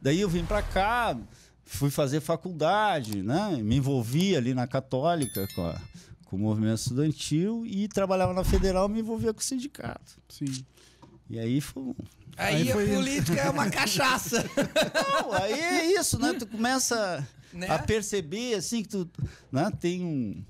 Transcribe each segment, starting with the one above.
Daí eu vim para cá, fui fazer faculdade, né? Me envolvi ali na Católica com, a, com o movimento estudantil e trabalhava na Federal, me envolvia com o sindicato. Sim. E aí foi. Aí, aí foi... a política é uma cachaça. Não, aí é isso, né? Tu começa né? a perceber assim que tu, né, tem um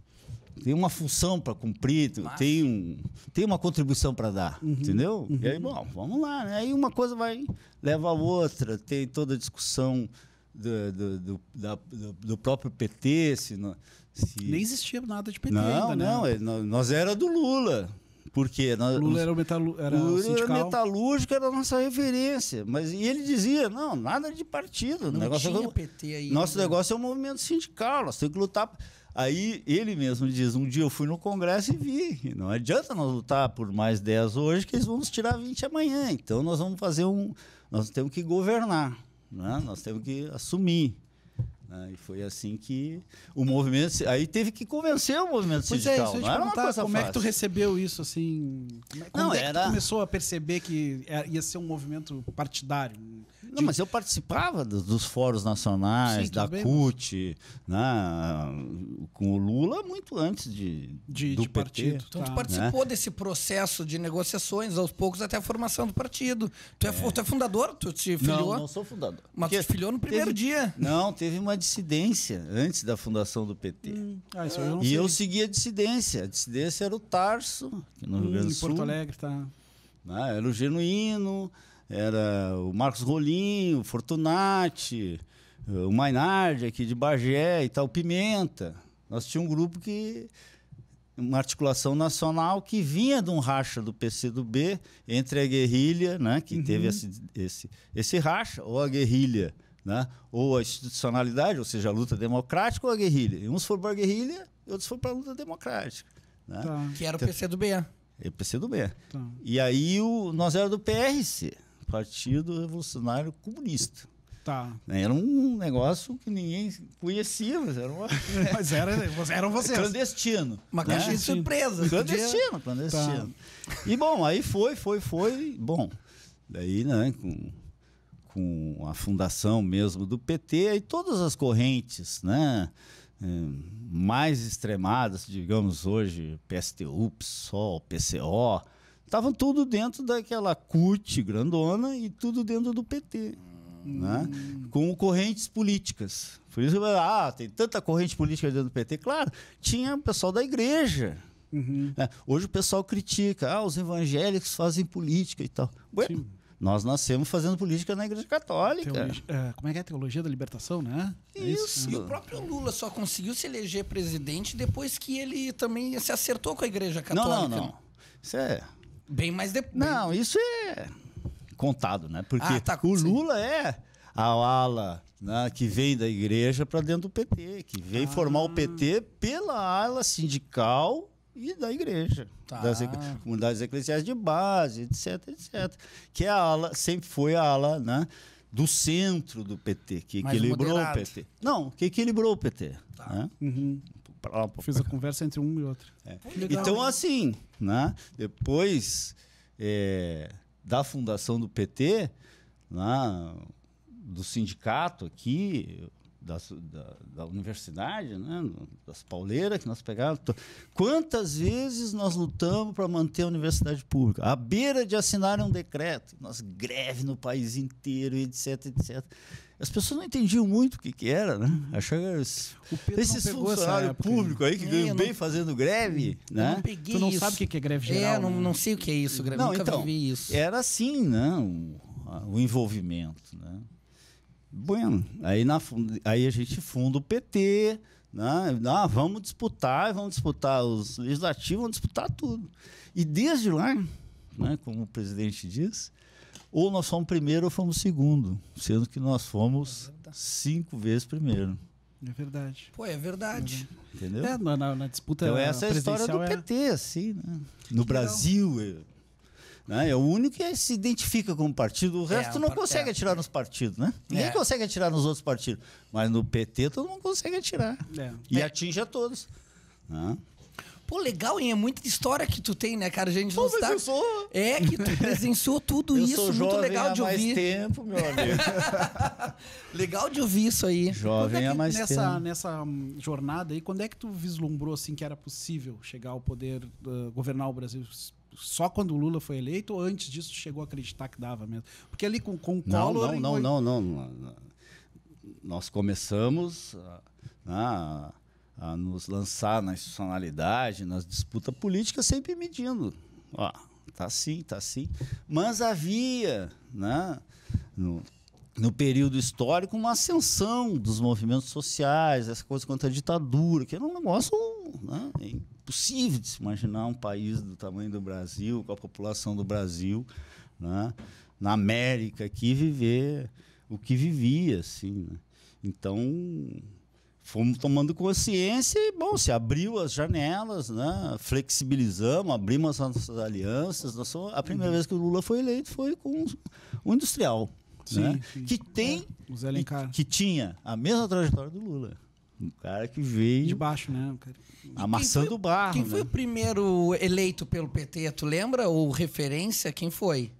tem uma função para cumprir, tem, um, tem uma contribuição para dar, uhum. entendeu? Uhum. E aí, bom, vamos lá. Né? Aí uma coisa vai, leva a outra, tem toda a discussão do, do, do, da, do próprio PT. Se, não, se... Nem existia nada de PT não, ainda, né? Não, é, nós era do Lula. Porque nós, Lula era o metalu era Lula era metalúrgico, era a nossa referência. Mas e ele dizia: não, nada de partido. Não negócio é tinha é, PT aí. Nosso ainda. negócio é o movimento sindical, nós temos que lutar. Aí ele mesmo diz: um dia eu fui no Congresso e vi. Não adianta nós lutar por mais 10 hoje, que eles vão nos tirar 20 amanhã. Então nós vamos fazer um. Nós temos que governar, né? nós temos que assumir. Né? e foi assim que o movimento. Aí teve que convencer o movimento pois sindical. É, isso não era uma coisa como fácil. é que tu recebeu isso, assim? Como não, é era... começou a perceber que é, ia ser um movimento partidário? Não, mas eu participava dos, dos fóruns nacionais, Sim, da bem, CUT, mas... né, com o Lula muito antes de, de do de PT. Partido. Né? Então tá. tu participou né? desse processo de negociações aos poucos até a formação do partido. Tu é, é. Tu é fundador? Tu te filiou? Não, não sou fundador. Mas Porque tu te filiou no primeiro teve, dia. Não, teve uma dissidência antes da fundação do PT. Hum. Ah, isso eu não e eu segui a dissidência. A dissidência era o Tarso, no hum, Rio Grande do Sul. Em Porto Alegre, tá. Né? era o Genuíno... Era o Marcos Rolim, o Fortunati, eh, o Mainardi aqui de Bagé e tal, Pimenta. Nós tínhamos um grupo que uma articulação nacional que vinha de um racha do PCdoB entre a guerrilha, né, que uhum. teve esse, esse, esse racha, ou a guerrilha, né, ou a institucionalidade, ou seja, a luta democrática ou a guerrilha. E uns foram para a guerrilha e outros foram para a luta democrática. Né? Tá. Que era o então PCdoB. É o PCdoB. Tá. E aí o, nós era do PRC. Partido Revolucionário Comunista. Tá. Né, era um negócio que ninguém conhecia, mas era uma... mas era, eram vocês. Clandestino. Uma né? caixinha de surpresa. Clandestino, clandestino. Tá. E bom, aí foi, foi, foi. Bom, daí, né, com, com a fundação mesmo do PT, aí todas as correntes, né? Eh, mais extremadas, digamos hoje, PSTU, PSOL, PCO, Estavam tudo dentro daquela CUT grandona e tudo dentro do PT. Né? Hum. Com correntes políticas. Por isso, ah, tem tanta corrente política dentro do PT. Claro, tinha o pessoal da igreja. Uhum. Né? Hoje o pessoal critica, ah, os evangélicos fazem política e tal. Ué, Sim. Nós nascemos fazendo política na Igreja Católica. Teologia, é, como é que é? Teologia da libertação, né? É isso. isso. E o próprio Lula só conseguiu se eleger presidente depois que ele também se acertou com a Igreja Católica. Não, não, não. Isso é Bem mais depois. Não, isso é contado, né? Porque ah, tá, o Lula é a ala né, que vem da igreja para dentro do PT, que vem ah. formar o PT pela ala sindical e da igreja, tá. das comunidades eclesiais de base, etc, etc. Que é a ala, sempre foi a ala, né? do centro do PT, que Mais equilibrou moderado. o PT. Não, que equilibrou o PT. Tá. Né? Uhum para Fiz a conversa entre um e outro. É. Então, assim, né? depois é, da fundação do PT, né? do sindicato aqui, da, da, da, universidade, né? das pauleiras que nós pegamos, Quantas vezes nós lutamos para manter a universidade pública? À beira de assinar um decreto, nós greve no país inteiro, etc, etc. As pessoas não entendiam muito o que, que era, né? Uhum. Achavam esses funcionários públicos aí que é, ganham bem fazendo greve, né? Não tu não isso. sabe o que, é greve é, geral? É, não, né? não sei o que é isso, greve. Não, Nunca então, isso. Era assim, né? o, o envolvimento, né? Bueno, aí, na, aí a gente funda o PT, né? Ah, vamos disputar, vamos disputar os legislativos, vamos disputar tudo. E desde lá, né, como o presidente disse, ou nós fomos primeiro ou fomos segundo, sendo que nós fomos é cinco vezes primeiro. É verdade. Pô, é verdade. É verdade. Entendeu? É, na, na, disputa então, essa é a história do PT, é assim, né? No que Brasil. É, né? É o único que se identifica como partido. O é, resto é, não consegue atirar nos partidos, né? Ninguém consegue atirar nos outros partidos. Mas no PT todo mundo consegue atirar. E atinge a todos. Né? Pô, legal, hein? É muita história que tu tem, né, cara? A gente Pô, não está... Sou... É que tu presenciou tudo eu isso. Sou jovem muito legal há de ouvir. mais tempo, meu amigo. legal de ouvir isso aí. É jovem é que, há mais nessa, tempo. Nessa hum, jornada aí, quando é que tu vislumbrou assim que era possível chegar ao poder, uh, governar o Brasil? só quando o Lula foi eleito ou antes disso chegou a acreditar que dava mesmo? Porque ali com, com o Collor... Não, não, não, não, não, Nós começamos ah, na, né, a nos lançar na institucionalidade, nas disputas políticas, sempre medindo. Ó, tá assim, tá assim. Mas havia, né, no, no período histórico, uma ascensão dos movimentos sociais, essa coisa contra a ditadura, que era um negócio né, impossível de se imaginar um país do tamanho do Brasil, com a população do Brasil, né, na América, aqui viver o que vivia, assim. Né? Então, fomos tomando consciência e, bom, se abriu as janelas, né? flexibilizamos, abrimos as nossas alianças. a primeira uhum. vez que o Lula foi eleito foi com o um industrial, sim, né? sim. que tem, é, que tinha a mesma trajetória do Lula. Um cara que veio. De baixo, né? Amassando o barro. Quem né? foi o primeiro eleito pelo PT? Tu lembra? Ou referência? Quem foi?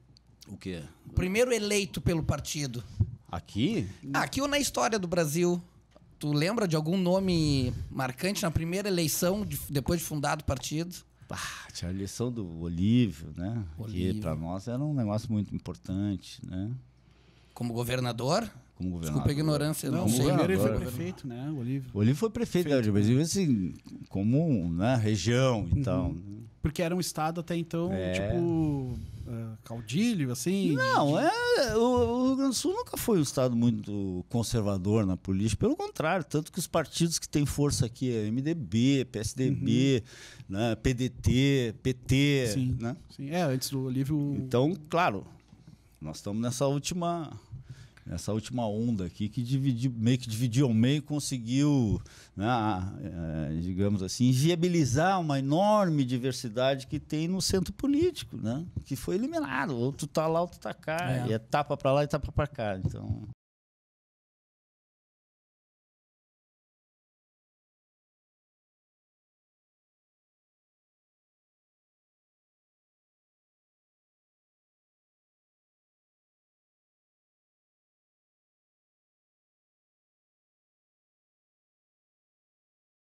O quê? O primeiro eleito pelo partido. Aqui? Aqui ou na história do Brasil? tu lembra de algum nome marcante na primeira eleição, de, depois de fundado o partido? Pá, tinha a eleição do Olívio, né? Olívio. Que para nós era um negócio muito importante, né? Como governador? Como governador. Desculpa a ignorância, não, não sei. Primeiro ele foi prefeito, né? O Olívio. Olívio foi prefeito, né? prefeito. da Brasil, assim, comum, né? Região e uhum. tal. Né? Porque era um estado até então, é. tipo ah, caudilho, assim? Não, de... é, o, o Rio Grande do Sul nunca foi um estado muito conservador na política, pelo contrário, tanto que os partidos que têm força aqui é MDB, PSDB, uhum. né, PDT, PT. Sim, né? sim, é, antes do livro. Então, claro, nós estamos nessa última essa última onda aqui que meio que dividiu ao meio conseguiu, né, é, digamos assim, viabilizar uma enorme diversidade que tem no centro político, né? Que foi eliminado. Ou tu tá lá, ou tu tá cá. É. E é tapa para lá e tapa para cá. Então.